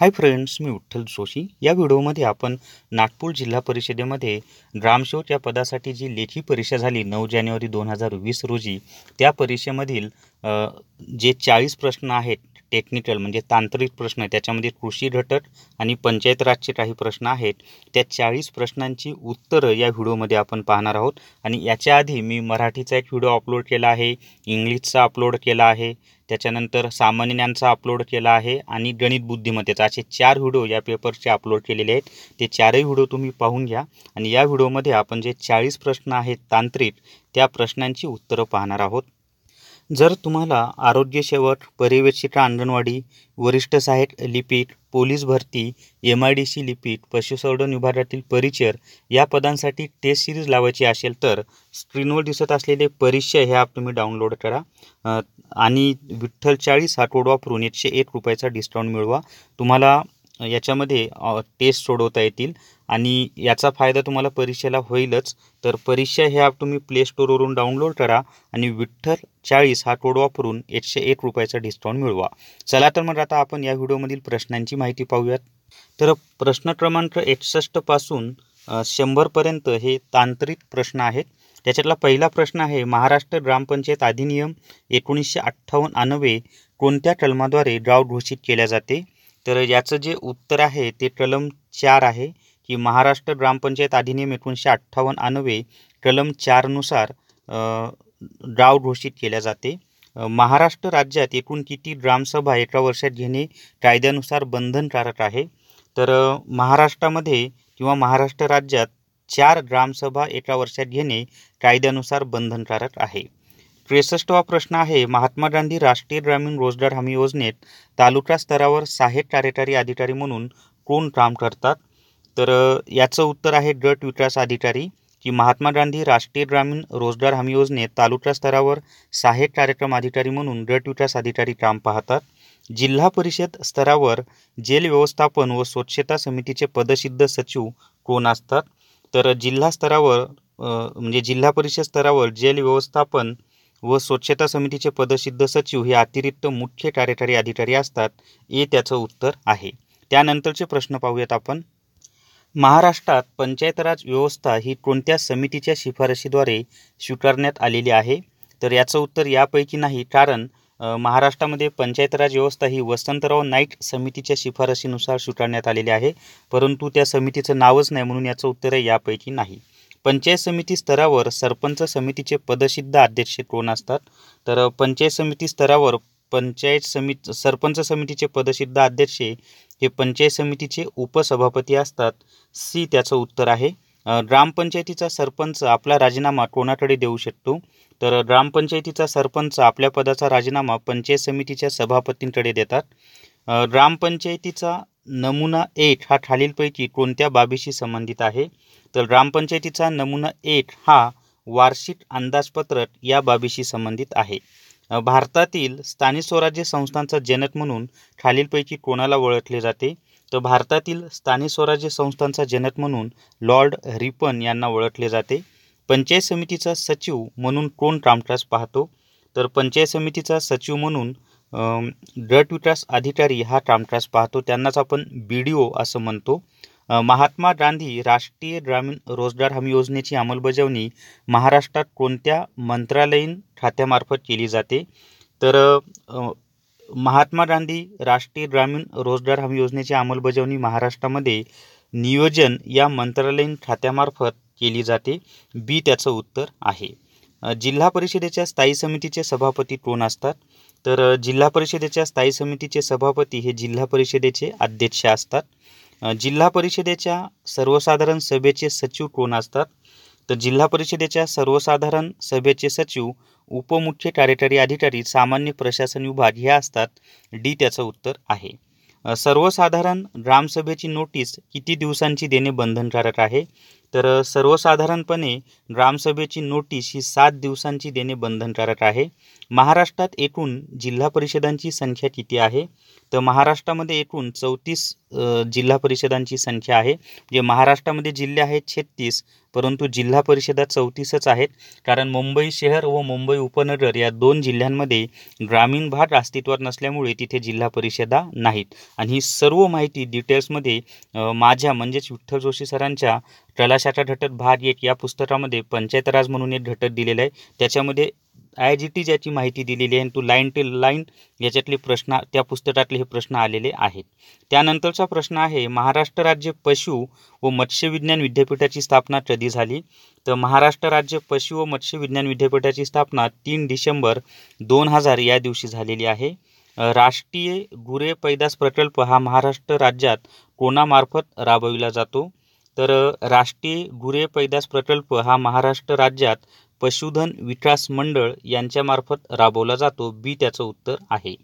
hi friends मी उठ्ठल जोशी या व्हिडिओमध्ये आपण नागपूर जिल्हा परिषदेमध्ये ग्रामसेवक या पदासाठी जी लेखी परीक्षा झाली नऊ जानेवारी दोन हजार वीस रोजी त्या परीक्षेमधील जे चाळीस प्रश्न आहेत टेक्निकल म्हणजे तांत्रिक प्रश्न त्याच्यामध्ये कृषी घटक आणि पंचायत राजचे काही प्रश्न आहेत त्या चाळीस प्रश्नांची उत्तरं या व्हिडिओमध्ये आपण पाहणार आहोत आणि याच्या आधी मी मराठीचा एक व्हिडिओ अपलोड केला आहे इंग्लिशचा अपलोड केला आहे त्याच्यानंतर सामान्य अपलोड केला आहे आणि गणित बुद्धिमत्तेचा असे चार व्हिडिओ या पेपरचे अपलोड केलेले आहेत ते चारही व्हिडिओ तुम्ही पाहून घ्या आणि या व्हिडिओमध्ये आपण जे चाळीस प्रश्न आहेत तांत्रिक त्या प्रश्नांची उत्तरं पाहणार आहोत जर तुम्हाला आरोग्य परिवेक्षिका अंगणवाडी वरिष्ठ सहाय्यक लिपिक पोलीस भरती एम आय डी सी लिपीट पशुसंवर्धन विभागातील परिचर या पदांसाठी टेस्ट सिरीज लावायची असेल तर स्क्रीनवर दिसत असलेले परिचय हे ॲप तुम्ही डाउनलोड करा आणि विठ्ठल चाळीस हा कोड वापरून एकशे एक रुपयाचा डिस्काउंट मिळवा तुम्हाला याच्यामध्ये टेस्ट सोडवता येतील आणि याचा फायदा तुम्हाला परीक्षेला होईलच तर परीक्षा हे ॲप तुम्ही प्ले स्टोरवरून डाउनलोड करा आणि विठ्ठल चाळीस हा कोड वापरून एकशे एक रुपयाचा डिस्काउंट मिळवा चला तर मग आता आपण या व्हिडिओमधील प्रश्नांची माहिती पाहूयात तर प्रश्न क्रमांक एकसष्टपासून शंभरपर्यंत हे तांत्रिक प्रश्न आहेत त्याच्यातला पहिला प्रश्न आहे महाराष्ट्र ग्रामपंचायत अधिनियम एकोणीसशे अठ्ठावन्न अनवे कोणत्या कलमाद्वारे गाव घोषित केल्या जाते तर याचं जे उत्तर आहे ते कलम चार आहे की महाराष्ट्र ग्रामपंचायत अधिनियम एकोणीसशे अठ्ठावन्न अन्वे कलम चारनुसार गाव घोषित केल्या जाते महाराष्ट्र राज्यात एकूण किती ग्रामसभा एका वर्षात घेणे कायद्यानुसार बंधनकारक आहे तर महाराष्ट्रामध्ये किंवा महाराष्ट्र राज्यात चार ग्रामसभा एका वर्षात घेणे कायद्यानुसार बंधनकारक आहे त्रेसष्टवा प्रश्न आहे महात्मा गांधी राष्ट्रीय ग्रामीण रोजगार हमी योजनेत तालुका स्तरावर सहाय्यक कार्यकारी अधिकारी म्हणून कोण काम करतात तर याचं उत्तर आहे गट विकास अधिकारी की महात्मा गांधी राष्ट्रीय ग्रामीण रोजगार हमी योजनेत तालुका स्तरावर सहाय्यक कार्यक्रम अधिकारी म्हणून गट विकास अधिकारी काम पाहतात जिल्हा परिषद स्तरावर जेल व्यवस्थापन व स्वच्छता समितीचे पदसिद्ध सचिव कोण असतात तर जिल्हा स्तरावर म्हणजे जिल्हा परिषद स्तरावर जेल व्यवस्थापन व स्वच्छता समितीचे पदसिद्ध सचिव हे अतिरिक्त मुख्य कार्यकारी अधिकारी असतात हे त्याचं उत्तर आहे त्यानंतरचे प्रश्न पाहूयात आपण महाराष्ट्रात पंचायत राज व्यवस्था ही कोणत्या समितीच्या शिफारशीद्वारे स्वीकारण्यात आलेली आहे तर याचं उत्तर यापैकी नाही कारण महाराष्ट्रामध्ये पंचायत राज व्यवस्था ही वसंतराव नाईक समितीच्या शिफारशीनुसार स्वीकारण्यात आलेली आहे परंतु त्या समितीचं नावच नाही म्हणून याचं उत्तर यापैकी नाही पंचायत समिती स्तरावर सरपंच समितीचे पदसिद्ध अध्यक्ष कोण असतात तर पंचायत समिती स्तरावर पंचायत समिती सरपंच समितीचे पदसिद्ध अध्यक्ष हे पंचायत समितीचे उपसभापती असतात सी त्याचं उत्तर आहे ग्रामपंचायतीचा सरपंच आपला राजीनामा कोणाकडे देऊ शकतो तर ग्रामपंचायतीचा सरपंच आपल्या पदाचा राजीनामा पंचायत समितीच्या सभापतींकडे देतात ग्रामपंचायतीचा नमुना एक हा खालीलपैकी कोणत्या बाबीशी संबंधित आहे तर ग्रामपंचायतीचा नमुना एक हा वार्षिक अंदाजपत्रक या बाबीशी संबंधित आहे भारतातील स्थानिक स्वराज्य संस्थांचा जनक म्हणून खालीलपैकी कोणाला ओळखले जाते तर भारतातील स्थानिक स्वराज्य संस्थांचा जनक म्हणून लॉर्ड रिपन यांना ओळखले जाते पंचायत समितीचा सचिव म्हणून कोण कामकाज पाहतो तर पंचायत समितीचा सचिव म्हणून ड्रट विकास अधिकारी हा कामकाज पाहतो त्यांनाच आपण बी डी ओ असं म्हणतो महात्मा गांधी राष्ट्रीय ग्रामीण रोजगार हमी योजनेची अंमलबजावणी महाराष्ट्रात कोणत्या मंत्रालयीन खात्यामार्फत केली जाते तर महात्मा गांधी राष्ट्रीय ग्रामीण रोजगार हमी योजनेची अंमलबजावणी महाराष्ट्रामध्ये नियोजन या मंत्रालयीन खात्यामार्फत केली जाते बी त्याचं उत्तर आहे जिल्हा परिषदेच्या स्थायी समितीचे सभापती कोण असतात तर जिल्हा परिषदेच्या स्थायी समितीचे सभापती हे जिल्हा परिषदेचे अध्यक्ष असतात जिल्हा परिषदेच्या सर्वसाधारण सभेचे सचिव कोण असतात तर जिल्हा परिषदेच्या सर्वसाधारण सभेचे सचिव उपमुख्य कार्यकारी अधिकारी सामान्य प्रशासन विभाग हे असतात डी त्याचं उत्तर आहे सर्वसाधारण ग्रामसभेची नोटीस किती दिवसांची देणे बंधनकारक आहे तर सर्वसाधारणपणे ग्रामसभेची नोटीस ही सात दिवसांची देणे बंधनकारक आहे महाराष्ट्रात एकूण जिल्हा परिषदांची संख्या किती आहे तर महाराष्ट्रामध्ये एकूण चौतीस जिल्हा परिषदांची संख्या आहे जे महाराष्ट्रामध्ये जिल्हे आहेत छत्तीस परंतु जिल्हा परिषदा चौतीसच आहेत कारण मुंबई शहर व मुंबई उपनगर या दोन जिल्ह्यांमध्ये ग्रामीण भाग अस्तित्वात नसल्यामुळे तिथे जिल्हा परिषदा नाहीत आणि ही सर्व माहिती डिटेल्समध्ये माझ्या म्हणजेच विठ्ठल जोशी सरांच्या कलाशाखा घटक भाग एक या पुस्तकामध्ये पंचायत राज म्हणून एक घटक दिलेला आहे त्याच्यामध्ये आय जी टी ज्याची माहिती दिलेली आहे आणि तो लाईन टू लाईन याच्यातले प्रश्न त्या पुस्तकातले हे प्रश्न आलेले आहेत त्यानंतरचा प्रश्न आहे महाराष्ट्र राज्य पशु व मत्स्यविज्ञान विद्यापीठाची स्थापना कधी झाली तर महाराष्ट्र राज्य पशु व मत्स्यविज्ञान विद्यापीठाची स्थापना तीन डिसेंबर दोन हजार या दिवशी झालेली आहे राष्ट्रीय गुरे पैदास प्रकल्प हा महाराष्ट्र राज्यात कोणामार्फत राबविला जातो तर राष्ट्रीय गुरे पैदास प्रकल्प हा महाराष्ट्र राज्यात पशुधन विकास मंडळ यांच्यामार्फत राबवला जातो बी त्याचं उत्तर आहे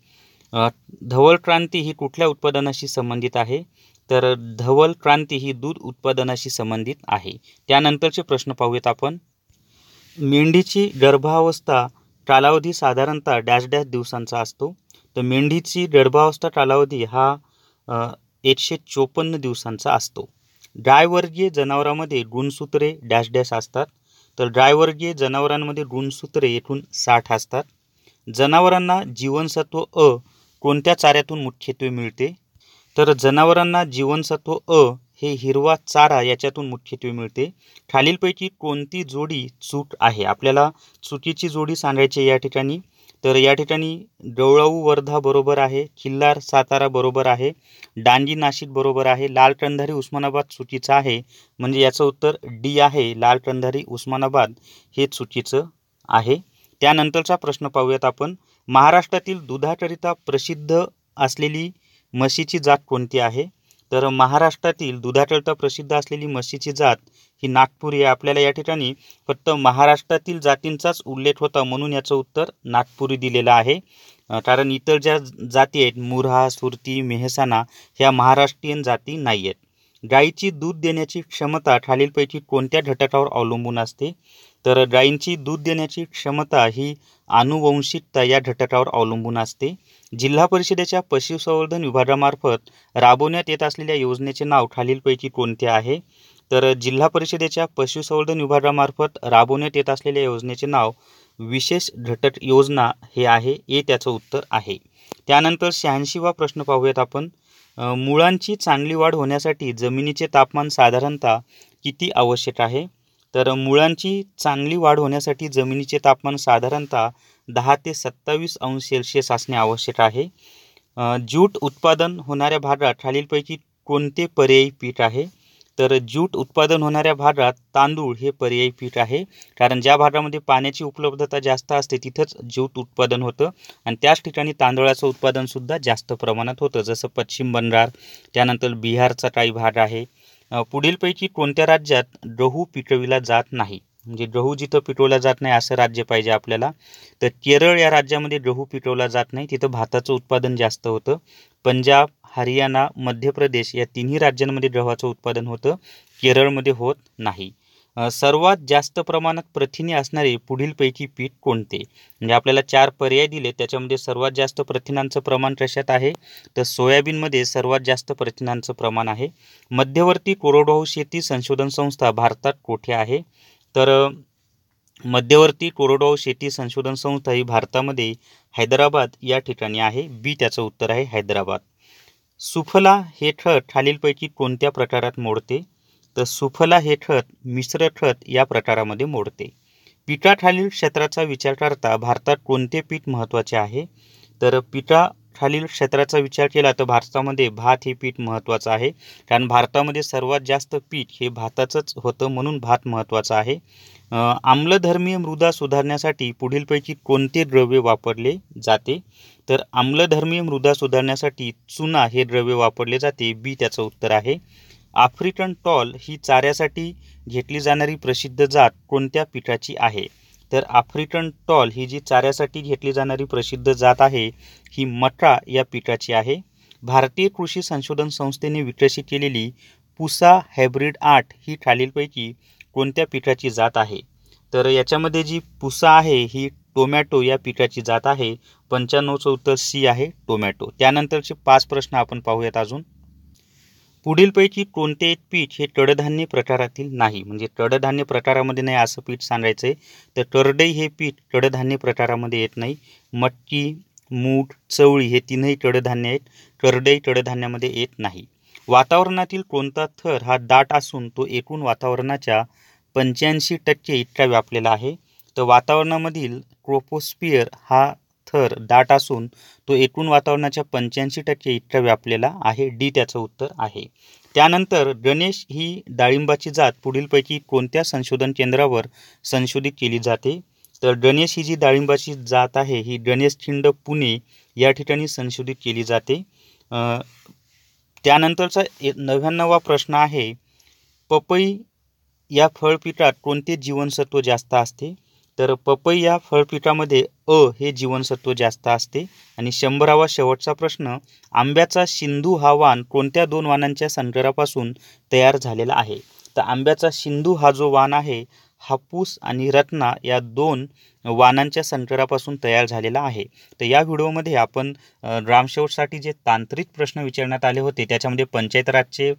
धवल क्रांती ही कुठल्या उत्पादनाशी संबंधित आहे तर धवल क्रांती ही दूध उत्पादनाशी संबंधित आहे त्यानंतरचे प्रश्न पाहूयात आपण मेंढीची गर्भावस्था कालावधी साधारणतः डॅश डॅश दिवसांचा असतो तर मेंढीची गर्भावस्था कालावधी हा एकशे चोपन्न दिवसांचा असतो ड्रायवर्गीय जनावरामध्ये गुणसूत्रे डॅश डॅश असतात तर ड्रायवर्गीय जनावरांमध्ये गुणसूत्रे एकूण साठ असतात जनावरांना जीवनसत्व अ कोणत्या चाऱ्यातून मुख्यत्वे मिळते तर जनावरांना जीवनसत्व अ हे हिरवा चारा याच्यातून मुख्यत्वे मिळते खालीलपैकी कोणती जोडी चूक आहे आपल्याला चुकीची जोडी सांगायची या ठिकाणी तर या ठिकाणी जवळाऊ वर्धा बरोबर आहे खिल्लार सातारा बरोबर आहे डांगी नाशिक बरोबर आहे लाल कंधारी उस्मानाबाद चुकीचं आहे म्हणजे याचं उत्तर डी आहे लाल कंधारी उस्मानाबाद हे चुकीचं आहे त्यानंतरचा प्रश्न पाहूयात आपण महाराष्ट्रातील दुधाकरिता प्रसिद्ध असलेली म्हशीची जात कोणती आहे तर महाराष्ट्रातील दुधाकरता प्रसिद्ध असलेली म्हशीची जात ही नागपुरी आहे आपल्याला या ठिकाणी फक्त महाराष्ट्रातील जातींचाच उल्लेख होता म्हणून याचं उत्तर नागपुरी दिलेलं आहे कारण इतर ज्या जाती आहेत मुरहा सुरती मेहसाणा ह्या महाराष्ट्रीयन जाती नाही आहेत गायीची दूध देण्याची क्षमता खालीलपैकी कोणत्या घटकावर अवलंबून असते तर गायींची दूध देण्याची क्षमता ही आनुवंशिकता या घटकावर अवलंबून असते जिल्हा परिषदेच्या पशुसंवर्धन विभागामार्फत राबवण्यात येत असलेल्या योजनेचे नाव खालीलपैकी कोणते आहे तर जिल्हा परिषदेच्या पशुसंवर्धन विभागामार्फत राबवण्यात येत असलेल्या योजनेचे नाव विशेष घटक योजना हे आहे हे त्याचं उत्तर आहे त्यानंतर शहाऐंशीवा प्रश्न पाहूयात आपण मुळांची चांगली वाढ होण्यासाठी जमिनीचे तापमान साधारणतः किती आवश्यक आहे तर मुळांची चांगली वाढ होण्यासाठी जमिनीचे तापमान साधारणतः दहा ते सत्तावीस अंश सेल्सिअस असणे आवश्यक आहे ज्यूट उत्पादन होणाऱ्या भागात खालीलपैकी कोणते पर्यायी पीक आहे तर ज्यूट उत्पादन होणाऱ्या भागात तांदूळ हे पर्यायी पीक आहे कारण ज्या भागामध्ये पाण्याची उपलब्धता जास्त असते तिथंच ज्यूट उत्पादन होतं आणि त्याच ठिकाणी तांदळाचं उत्पादनसुद्धा जास्त प्रमाणात होतं जसं पश्चिम बंगाल त्यानंतर बिहारचा काही भाग आहे पुढीलपैकी कोणत्या राज्यात गहू पिकविला जात नाही म्हणजे गहू जिथं पिटवला जात नाही असं राज्य पाहिजे आपल्याला तर केरळ या राज्यामध्ये गहू पिटवला जात नाही तिथं भाताचं उत्पादन जास्त होतं पंजाब हरियाणा मध्य प्रदेश या तिन्ही राज्यांमध्ये गव्हाचं उत्पादन होतं केरळमध्ये होत नाही सर्वात जास्त प्रमाणात प्रथिने असणारे पुढीलपैकी पीठ कोणते म्हणजे आपल्याला चार पर्याय दिले त्याच्यामध्ये सर्वात जास्त प्रथिनांचं प्रमाण कशात आहे तर सोयाबीनमध्ये सर्वात जास्त प्रथिनांचं प्रमाण आहे मध्यवर्ती कोरडवाहू शेती संशोधन संस्था भारतात कोठे आहे तर मध्यवर्ती कोरडवाहू शेती संशोधन संस्था ही भारतामध्ये हैदराबाद या ठिकाणी आहे बी त्याचं उत्तर आहे हैदराबाद सुफला हे खत खालीलपैकी कोणत्या प्रकारात मोडते तर सुफला हे खत मिश्र खत या प्रकारामध्ये मोडते पिकाखालील क्षेत्राचा विचार करता भारतात कोणते पीक महत्त्वाचे आहे तर पिका खालील क्षेत्राचा विचार केला तर भारतामध्ये भात हे पीठ महत्त्वाचं आहे कारण भारतामध्ये सर्वात जास्त पीठ हे भाताचंच होतं म्हणून भात महत्त्वाचा आहे आम्लधर्मीय मृदा सुधारण्यासाठी पुढीलपैकी कोणते द्रव्य वापरले जाते तर आम्लधर्मीय मृदा सुधारण्यासाठी चुना हे द्रव्य वापरले जाते बी त्याचं उत्तर आहे आफ्रिकन टॉल ही चाऱ्यासाठी घेतली जाणारी प्रसिद्ध जात कोणत्या पीठाची आहे तर आफ्रिकन टॉल ही जी चाऱ्यासाठी घेतली जाणारी प्रसिद्ध जात आहे ही मटा या पिकाची आहे भारतीय कृषी संशोधन संस्थेने विकसित केलेली पुसा हायब्रिड आठ ही खालीलपैकी कोणत्या पिकाची जात आहे तर याच्यामध्ये जी पुसा आहे ही टोमॅटो या पिकाची जात आहे पंच्याण्णवचं उत्तर सी आहे टोमॅटो त्यानंतरचे पाच प्रश्न आपण पाहूयात अजून पुढीलपैकी कोणते पीठ हे कडधान्य प्रकारातील नाही म्हणजे कडधान्य प्रकारामध्ये नाही असं पीठ सांगायचं आहे तर करडई हे पीठ कडधान्य प्रकारामध्ये येत नाही मटकी मूग चवळी हे तीनही कडधान्य आहेत करडई कडधान्यामध्ये येत नाही वातावरणातील कोणता थर हा दाट असून तो एकूण वातावरणाच्या पंच्याऐंशी टक्के इतका व्यापलेला आहे तर वातावरणामधील क्रोपोस्पियर हा थर दाट असून तो एकूण वातावरणाच्या पंच्याऐंशी टक्के इतका व्यापलेला आहे डी त्याचं उत्तर आहे त्यानंतर गणेश ही डाळिंबाची जात पुढीलपैकी कोणत्या संशोधन केंद्रावर संशोधित केली जाते तर गणेश ही जी डाळिंबाची जात आहे ही गणेश खिंड पुणे या ठिकाणी संशोधित केली जाते त्यानंतरचा नव्याण्णवा प्रश्न आहे पपई या फळपिकात कोणते जीवनसत्व जास्त असते तर पपई या फळपिकामध्ये अ हे जीवनसत्व जास्त असते आणि शंभरावा शेवटचा प्रश्न आंब्याचा सिंधू हा वाण कोणत्या दोन वाणांच्या संकरापासून तयार झालेला आहे तर आंब्याचा सिंधू हा जो वाण आहे हापूस आणि रत्ना या दोन वाणांच्या संकरापासून तयार झालेला आहे तर या व्हिडिओमध्ये आपण रामशेवटसाठी जे तांत्रिक प्रश्न विचारण्यात आले होते त्याच्यामध्ये पंचायत राजचे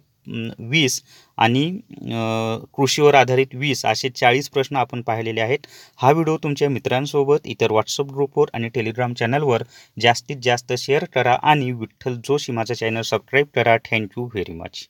वीस आणि कृषीवर आधारित वीस असे चाळीस प्रश्न आपण पाहिलेले आहेत हा व्हिडिओ तुमच्या मित्रांसोबत इतर व्हॉट्सअप ग्रुपवर आणि टेलिग्राम चॅनलवर जास्तीत जास्त शेअर करा आणि विठ्ठल जोशी माझा चॅनल सबस्क्राईब करा थँक्यू व्हेरी मच